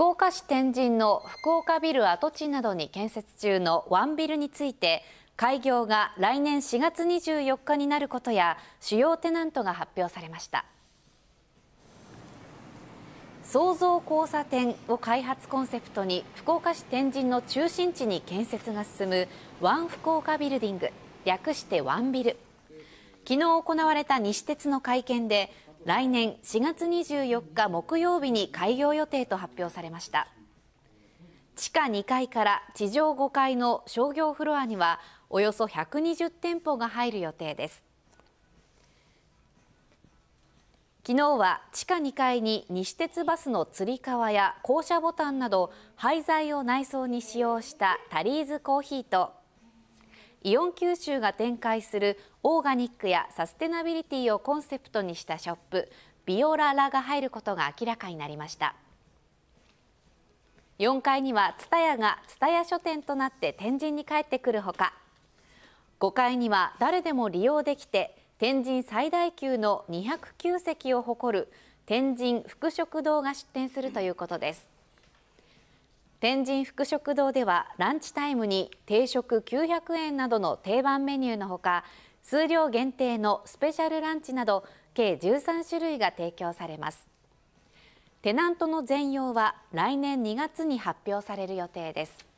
福岡市天神の福岡ビル跡地などに建設中のワンビルについて開業が来年4月24日になることや主要テナントが発表されました創造交差点を開発コンセプトに福岡市天神の中心地に建設が進むワン福岡ビルディング略してワンビル昨日行われた西鉄の会見で来年4月24日木曜日に開業予定と発表されました地下2階から地上5階の商業フロアにはおよそ120店舗が入る予定です昨日は地下2階に西鉄バスのつり革や降車ボタンなど廃材を内装に使用したタリーズコーヒーとイオン九州が展開するオーガニックやサステナビリティをコンセプトにしたショップビオララが入ることが明らかになりました4階には TSUTAYA が TSUTAYA 書店となって天神に帰ってくるほか5階には誰でも利用できて天神最大級の209席を誇る天神副食堂が出店するということです天神福食堂ではランチタイムに定食900円などの定番メニューのほか数量限定のスペシャルランチなど計13種類が提供されますテナントの全容は来年2月に発表される予定です